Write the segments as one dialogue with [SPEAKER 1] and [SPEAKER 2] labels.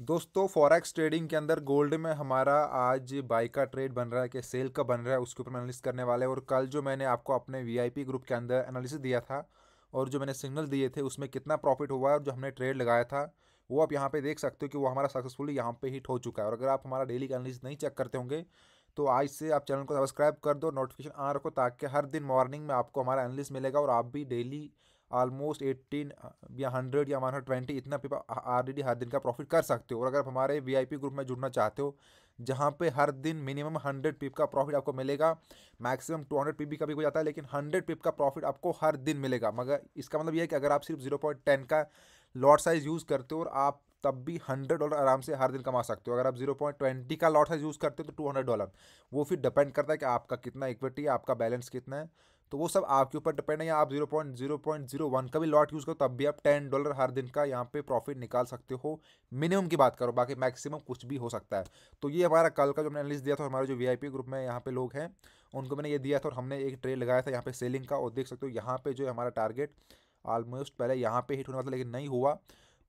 [SPEAKER 1] दोस्तों forex trading के अंदर गोल्ड में हमारा आज बाई का ट्रेड बन रहा है कि सेल का बन रहा है उसके ऊपर एनालिसिस करने वाले और कल जो मैंने आपको अपने वीआईपी ग्रुप के अंदर एनालिसिस दिया था और जो मैंने सिग्नल दिए थे उसमें कितना प्रॉफिट हुआ है और जो हमने ट्रेड लगाया था वो आप यहाँ पे देख सकते हो कि वो हमारा सक्सेसफुली यहाँ पे हिट हो चुका है और अगर आप हमारा डेली का एनालिसिस नहीं चेक करते होंगे तो आज से आप चैनल को सब्सक्राइब कर दो नोटिफिकेशन आ रखो ताकि हर दिन मॉर्निंग में आपको हमारा एनालिस्ट मिलेगा और आप भी डेली ऑलमोस्ट एट्टीन uh, या हंड्रेड या वन ट्वेंटी इतना पेपर ऑलरेडी हर दिन का प्रॉफिट कर सकते हो और अगर आप हमारे वीआईपी ग्रुप में जुड़ना चाहते हो जहाँ पे हर दिन मिनिमम हंड्रेड पिप का प्रॉफिट आपको मिलेगा मैक्सिमम टू हंड्रेड पिप भी कभी हो जाता है लेकिन हंड्रेड पिप का प्रॉफिट आपको हर दिन मिलेगा मगर इसका मतलब यह है कि अगर आप सिर्फ जीरो पॉइंट टेन का लॉट साइज यूज़ करते हो और आप तब भी हंड्रेड डॉलर आराम से हर दिन कमा सकते हो अगर आप जीरो पॉइंट ट्वेंटी का लॉट साइज यूज़ करते हो तो टू हंड्रेड डॉलर वो फिर डिपेंड करता है कि आपका कितना इक्विटी है आपका बैलेंस कितना है तो वो सब आपके ऊपर डिपेंड है या आप zero point zero point zero one का भी लॉट यूज़ करो तब भी आप टेन डॉलर हर दिन का यहाँ पे प्रॉफिट निकाल सकते हो मिनिमम की बात करो बाकी मैक्सिमम कुछ भी हो सकता है तो ये हमारा कल का जो हमने एनालिस दिया था हमारे जो वीआईपी ग्रुप में यहाँ पे लोग हैं उनको मैंने ये दिया था और हमने एक ट्रेड लगाया था यहाँ पर सेलिंग का और देख सकते हो यहाँ पे जो है हमारा टारगेट ऑलमोस्ट पहले यहाँ पर हिट होने वाला लेकिन नहीं हुआ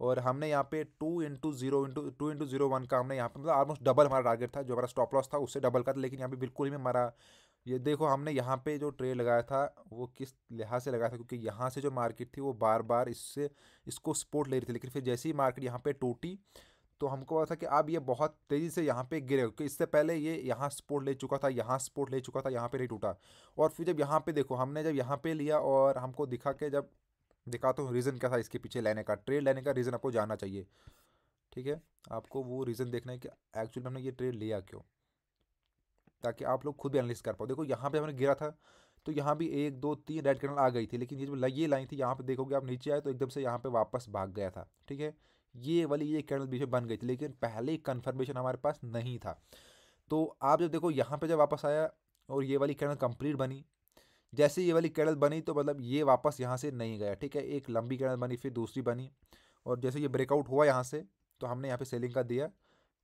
[SPEAKER 1] और हमने यहाँ पे two into zero into two into zero one का हमने यहाँ पे मतलब ऑलमोस्ट डबल हमारा टारगेट था जो हमारा स्टॉप लॉस था उससे डबल का था लेकिन यहाँ पे बिल्कुल ही हमारा ये देखो हमने यहाँ पे जो ट्रे लगाया था वो किस लिहाज से लगाया था क्योंकि यहाँ से जो मार्केट थी वो बार बार इससे इसको सपोर्ट ले रही थी लेकिन फिर जैसे ही मार्केट यहाँ पे टूटी तो हमको पता था कि अब ये बहुत तेज़ी से यहाँ पे गिरे क्योंकि इससे पहले ये यहाँ सपोर्ट ले चुका था यहाँ सपोर्ट ले चुका था यहाँ पर नहीं टूटा और फिर जब यहाँ पर देखो हमने जब यहाँ पर लिया और हमको दिखा के जब दिखा तो रीज़न क्या था इसके पीछे लेने का ट्रेड लेने का रीज़न आपको जानना चाहिए ठीक है आपको वो रीज़न देखना है कि एक्चुअली हमने ये ट्रेड लिया क्यों ताकि आप लोग खुद भी एनालिस कर पाओ देखो यहाँ पे हमने गिरा था तो यहाँ भी एक दो तीन रेड कैंडल आ गई थी लेकिन ये जो ये लाइन थी यहाँ पे देखोगे आप नीचे आए तो एकदम से यहाँ पे वापस भाग गया था ठीक है ये वाली ये कैंडल बीच में बन गई थी लेकिन पहले कन्फर्मेशन हमारे पास नहीं था तो आप जब देखो यहाँ पर जब वापस आया और ये वाली कैंडल कंप्लीट बनी जैसे ये वाली कैंडल बनी तो मतलब ये वापस यहाँ से नहीं गया ठीक है एक लंबी कैंडल बनी फिर दूसरी बनी और जैसे ये ब्रेकआउट हुआ यहाँ से तो हमने यहाँ पे सेलिंग का दिया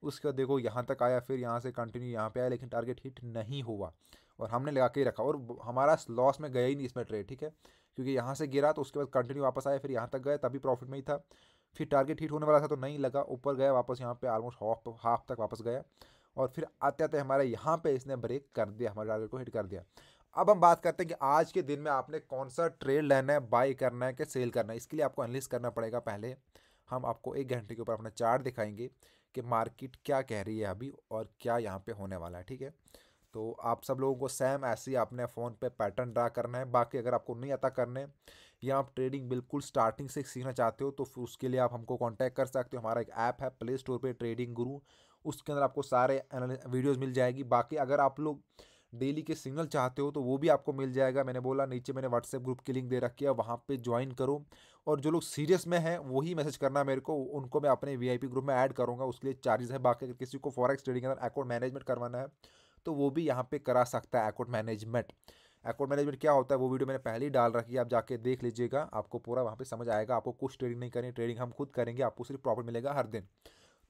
[SPEAKER 1] उसके बाद देखो यहाँ तक आया फिर यहाँ से कंटिन्यू यहाँ पे आया लेकिन टारगेट हिट नहीं हुआ और हमने लगा के ही रखा और हमारा लॉस में गया ही नहीं इसमें ट्रेड ठीक है क्योंकि यहाँ से गिरा तो उसके बाद कंटिन्यू वापस आया फिर यहाँ तक गया तभी प्रॉफिट में ही था फिर टारगेट हिट होने वाला था तो नहीं लगा ऊपर गया वापस यहाँ पे ऑलमोस्ट हाफ हाफ तक वापस गया और फिर आते आते हमारे यहाँ पर इसने ब्रेक कर दिया हमारे टारगेट को हिट कर दिया अब हम बात करते हैं कि आज के दिन में आपने कौन सा ट्रेड लेना है बाई करना है कि सेल करना है इसके लिए आपको एनालिस करना पड़ेगा पहले हम आपको एक घंटे के ऊपर अपना चार्ट दिखाएंगे कि मार्केट क्या कह रही है अभी और क्या यहाँ पे होने वाला है ठीक है तो आप सब लोगों को सेम ऐसे ही अपने फ़ोन पे पैटर्न ड्रा करना है बाकी अगर आपको नहीं आता करने या आप ट्रेडिंग बिल्कुल स्टार्टिंग से सीखना चाहते हो तो फिर उसके लिए आप हमको कॉन्टैक्ट कर सकते हो हमारा एक ऐप है प्ले स्टोर पर ट्रेडिंग गुरु उसके अंदर आपको सारे वीडियोज़ मिल जाएगी बाकी अगर आप लोग डेली के सिग्नल चाहते हो तो वो भी आपको मिल जाएगा मैंने बोला नीचे मैंने व्हाट्सएप ग्रुप की लिंक दे रखी है वहाँ पर ज्वाइन करो और जो लोग सीरियस में हैं वही मैसेज करना मेरे को उनको मैं अपने वी ग्रुप में ऐड करूँगा उसके लिए चार्जेस है बाकी अगर किसी को फॉरेक्स ट्रेडिंग के अंदर अकाउंट मैनेजमेंट करवाना है तो वो भी यहाँ पे करा सकता है अकाउंट मैनेजमेंट अकाउंट मैनेजमेंट क्या होता है वो वीडियो मैंने पहले ही डाल रखी है आप जाके देख लीजिएगा आपको पूरा वहाँ पे समझ आएगा आपको कुछ ट्रेडिंग नहीं करनी ट्रेडिंग हम खुद करेंगे आपको सिर्फ प्रॉफिट मिलेगा हर दिन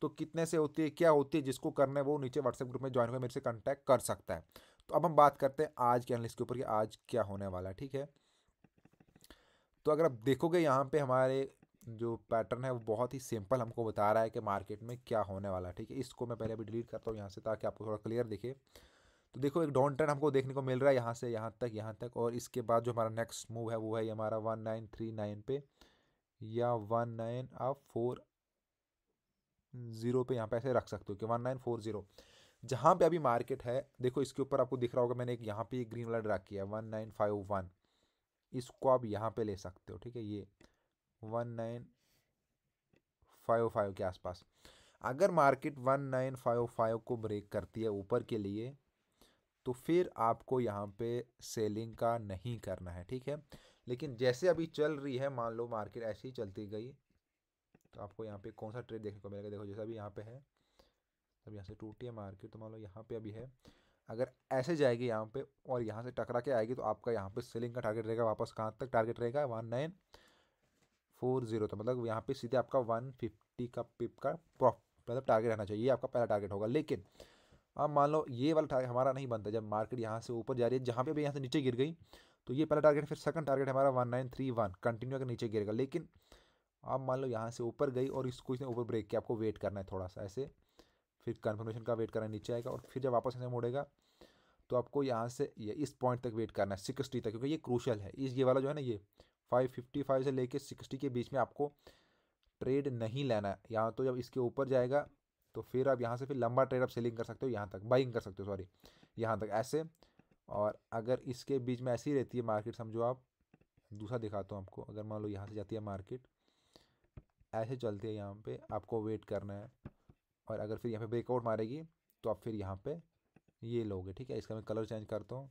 [SPEAKER 1] तो कितने से होती है क्या होती है जिसको करना है वो नीचे व्हाट्सएप ग्रुप में ज्वाइन होकर मेरे से कॉन्टैक्ट कर सकता है तो अब हम बात करते हैं आज के एनालिस्ट के ऊपर कि आज क्या होने वाला है ठीक है तो अगर आप देखोगे यहाँ पे हमारे जो पैटर्न है वो बहुत ही सिंपल हमको बता रहा है कि मार्केट में क्या होने वाला है ठीक है इसको मैं पहले अभी डिलीट करता हूँ यहाँ से ताकि आपको थोड़ा क्लियर दिखे तो देखो एक डाउन ट्रेंड हमको देखने को मिल रहा है यहाँ से यहाँ तक यहाँ तक और इसके बाद जो हमारा नेक्स्ट मूव है वो है हमारा वन नाइन थ्री नाइन पे या वन नाइन आप फोर ज़ीरो पे यहाँ पे ऐसे रख सकते हो कि वन नाइन फोर ज़ीरो जहाँ पे अभी मार्केट है देखो इसके ऊपर आपको दिख रहा होगा मैंने एक यहाँ पे ग्रीन वाला ड्रा किया है वन नाइन फाइव वन इसको आप यहाँ पे ले सकते हो ठीक है ये वन नाइन फाइव फाइव के आसपास अगर market one nine five five को ब्रेक करती है ऊपर के लिए तो फिर आपको यहाँ पे सेलिंग का नहीं करना है ठीक है लेकिन जैसे अभी चल रही है मान लो मार्केट ऐसे ही चलती गई तो आपको यहाँ पे कौन सा ट्रेड देखने को मिलेगा देखो जैसे अभी यहाँ पे है तब यहाँ से टूटी है मार्केट तो मान लो यहाँ पे अभी है अगर ऐसे जाएगी यहाँ पे और यहाँ से टकरा के आएगी तो आपका यहाँ पे सेलिंग का टारगेट रहेगा वापस कहाँ तक टारगेट रहेगा वन नाइन फोर जीरो तो मतलब यहाँ पे सीधे आपका वन फिफ्टी का पिप का प्रॉफ मतलब टारगेट रहना चाहिए ये आपका पहला टारगेट होगा लेकिन अब मान लो ये वाला टारगेट हमारा नहीं बनता जब मार्केट यहाँ से ऊपर जा रही है जहाँ पे भी यहाँ से नीचे गिर गई तो ये पहला टारगेट फिर सेकंड टारगेट हमारा one nine three one continue अगर नीचे गिरेगा लेकिन आप मान लो यहाँ से ऊपर गई और इसको इसने ऊपर ब्रेक किया आपको वेट करना है थोड़ा सा ऐसे फिर कन्फर्मेशन का वेट करना नीचे आएगा और फिर जब वापस ऐसे मोड़ेगा तो आपको यहाँ से ये इस पॉइंट तक वेट करना है सिक्सटी तक क्योंकि ये क्रूशल है इस ये वाला जो है ना ये फाइव फिफ्टी फाइव से लेके सिक्सटी के बीच में आपको ट्रेड नहीं लेना है यहाँ तो जब इसके ऊपर जाएगा तो फिर आप यहाँ से फिर लंबा ट्रेड आप सेलिंग कर सकते हो यहाँ तक बाइंग कर सकते हो सॉरी यहाँ तक ऐसे और अगर इसके बीच में ऐसी रहती है मार्केट समझो आप दूसरा दिखाता हूँ आपको अगर मान लो यहाँ से जाती है मार्केट ऐसे चलती है यहाँ पर आपको वेट करना है और अगर फिर यहाँ पे ब्रेकआउट मारेगी तो आप फिर यहाँ पे ये लोगे ठीक है इसका मैं कलर चेंज करता हूँ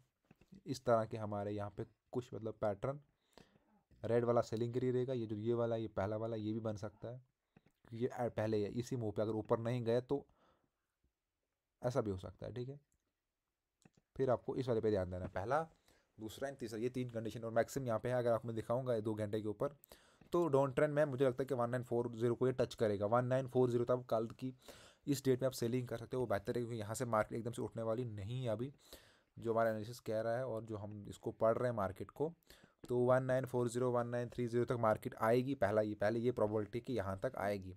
[SPEAKER 1] इस तरह के हमारे यहाँ पे कुछ मतलब पैटर्न रेड वाला सेलिंग के लिए रहेगा ये जो ये वाला ये पहला वाला ये भी बन सकता है क्योंकि ये पहले है इसी मूव पर अगर ऊपर नहीं गए तो ऐसा भी हो सकता है ठीक है फिर आपको इस वाले पर ध्यान देना है पहला दूसरा एंड तीसरा ये तीन कंडीशन और मैक्सिमम यहाँ पे है अगर आपको मैं दिखाऊंगा दो घंटे के ऊपर तो डोंट ट्रेंड में मुझे लगता है कि वन नाइन फोर जीरो को ये टच करेगा वन नाइन फोर जीरो तब कल की इस डेट में आप सेलिंग कर सकते हो वो बेहतर है क्योंकि यहाँ से मार्केट एकदम से उठने वाली नहीं है अभी जो हमारा एनालिसिस कह रहा है और जो हम इसको पढ़ रहे हैं मार्केट को तो one nine four zero one nine three zero तक मार्केट आएगी पहला ये पहले ये प्रॉबलिटी कि यहाँ तक आएगी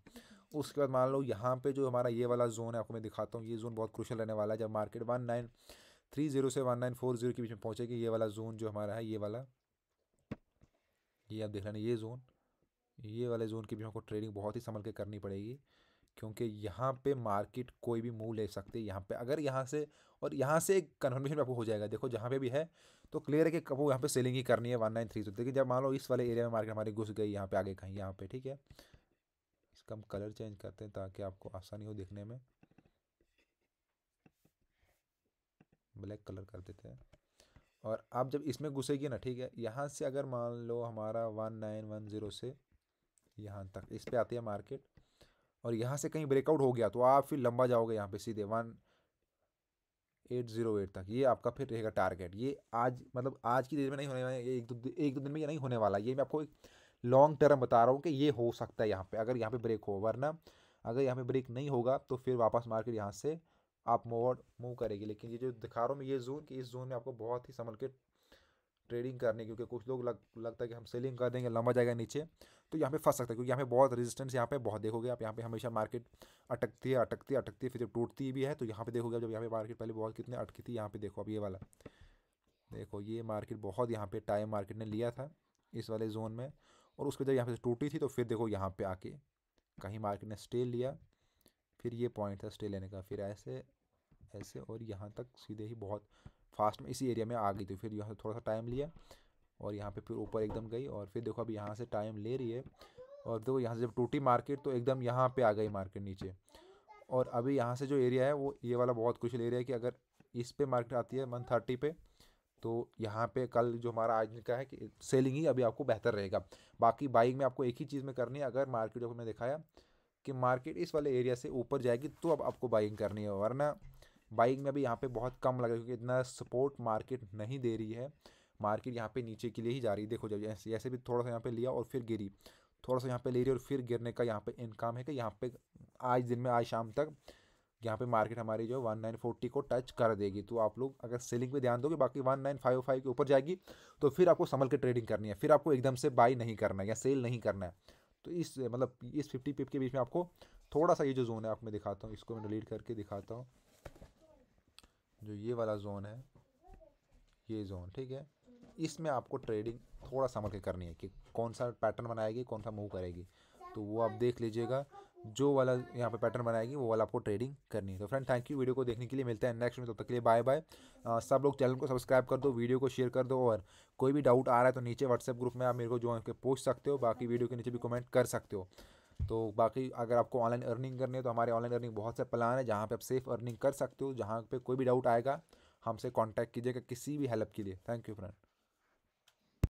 [SPEAKER 1] उसके बाद मान लो यहाँ पे जो हमारा ये वाला जोन है आपको मैं दिखाता हूँ ये जोन बहुत क्रुशल रहने वाला है जब market one nine three zero से वन नाइन फोर ज़ीरो के बीच में पहुँचेगी ये वाला जोन जो हमारा है ये वाला ये आप देख लेना ये जोन ये वाले जोन के बीच हमको ट्रेडिंग बहुत ही संभल के करनी पड़ेगी क्योंकि यहाँ पे मार्केट कोई भी मूव ले सकती है यहाँ पे अगर यहाँ से और यहाँ से एक कन्फर्मेशन आपको हो जाएगा देखो जहाँ पे भी है तो क्लियर है कि कब वो यहाँ पे सेलिंग ही करनी है वन नाइन थ्री सौ देखिए जब मान लो इस वाले एरिया में मार्केट हमारी घुस गई यहाँ पे आगे कहीं यहाँ पे ठीक है इसका हम कलर चेंज करते हैं ताकि आपको आसानी हो देखने में ब्लैक कलर कर देते हैं और आप जब इसमें घुसेगी ना ठीक है यहाँ से अगर मान लो हमारा वन नाइन वन ज़ीरो से यहाँ तक इस पर आती है मार्केट और यहाँ से कहीं ब्रेकआउट हो गया तो आप फिर लंबा जाओगे यहाँ पे सीधे वन एट जीरो एट तक ये आपका फिर रहेगा टारगेट ये आज मतलब आज की डेट में नहीं होने वाला एक दो एक दो दिन में ये नहीं होने वाला ये मैं आपको एक लॉन्ग टर्म बता रहा हूँ कि ये हो सकता है यहाँ पे अगर यहाँ पे ब्रेक हो वरना अगर यहाँ पे ब्रेक नहीं होगा तो फिर वापस मार्केट यहाँ से आप मोवर्ड मूव करेगी लेकिन ये जो दिखा रहा हूँ मैं ये जोन कि इस जोन में आपको बहुत ही संभल के ट्रेडिंग करने क्योंकि कुछ लोग लग लगता है कि हम सेलिंग कर देंगे लंबा जाएगा नीचे तो यहाँ पे फंस सकता है क्योंकि यहाँ पे बहुत रेजिस्टेंस यहाँ पे बहुत देखोगे आप यहाँ पे हमेशा मार्केट अटकती है अटकती है अटकती है फिर जब टूटती भी है तो यहाँ पे देखोगे जब यहाँ पे मार्केट पहले बहुत कितने अटकी थी यहाँ पे देखो अब ये वाला देखो ये मार्केट बहुत यहाँ पे टाइम मार्केट ने लिया था इस वाले जोन में और उसके जब यहाँ पे टूटी थी तो फिर देखो यहाँ पे आके कहीं मार्केट ने स्टे लिया फिर ये पॉइंट था स्टे लेने का फिर ऐसे ऐसे और यहाँ तक सीधे ही बहुत फास्ट में इसी एरिया में आ गई थी फिर यहाँ से थोड़ा सा टाइम लिया और यहाँ पे फिर ऊपर एकदम गई और फिर देखो अभी यहाँ से टाइम ले रही है और देखो यहाँ से जब टूटी मार्केट तो एकदम यहाँ पे आ गई मार्केट नीचे और अभी यहाँ से जो एरिया है वो ये वाला बहुत ले एरिया है कि अगर इस पे मार्केट आती है वन थर्टी पे तो यहाँ पे कल जो हमारा आज का है कि सेलिंग ही अभी आपको बेहतर रहेगा बाकी बाइंग में आपको एक ही चीज़ में करनी है अगर मार्केट को मैंने दिखाया कि मार्केट इस वाले एरिया से ऊपर जाएगी तो अब आपको बाइंग करनी है वरना बाइक में भी यहाँ पे बहुत कम लग रहा है क्योंकि इतना सपोर्ट मार्केट नहीं दे रही है मार्केट यहाँ पे नीचे के लिए ही जा रही है देखो जब ऐसे ऐसे भी थोड़ा सा यहाँ पे लिया और फिर गिरी थोड़ा सा यहाँ पे ले रही और फिर गिरने का यहाँ पे इनकाम है कि यहाँ पे आज दिन में आज शाम तक यहाँ पे मार्केट हमारी जो वन नाइन फोर्टी को टच कर देगी तो आप लोग अगर सेलिंग पे ध्यान दोगे बाकी वन नाइन फाइव फाइव के ऊपर जाएगी तो फिर आपको संभल के ट्रेडिंग करनी है फिर आपको एकदम से बाई नहीं करना है या सेल नहीं करना है तो इस मतलब इस फिफ्टी पिप के बीच में आपको थोड़ा सा ये जो जोन है आपको मैं दिखाता हूँ इसको मैं डिलीट करके दिखाता हूँ जो ये वाला जोन है ये जोन ठीक है इसमें आपको ट्रेडिंग थोड़ा समझ के करनी है कि कौन सा पैटर्न बनाएगी कौन सा मूव करेगी तो वो आप देख लीजिएगा जो वाला यहाँ पे पैटर्न बनाएगी वो वाला आपको ट्रेडिंग करनी है तो फ्रेंड थैंक यू वीडियो को देखने के लिए मिलता है नेक्स्ट में तब तो तक के लिए बाय बाय सब लोग चैनल को सब्सक्राइब कर दो वीडियो को शेयर कर दो और कोई भी डाउट आ रहा है तो नीचे व्हाट्सएप ग्रुप में आप मेरे को जो है पूछ सकते हो बाकी वीडियो के नीचे भी कमेंट कर सकते हो तो बाकी अगर आपको ऑनलाइन अर्निंग करनी है तो हमारे ऑनलाइन अर्निंग बहुत से प्लान है जहाँ पर आप सेफ अर्निंग कर सकते हो जहाँ पर कोई भी डाउट आएगा हमसे कॉन्टैक्ट कीजिएगा किसी भी हेल्प के लिए थैंक यू फ्रेंड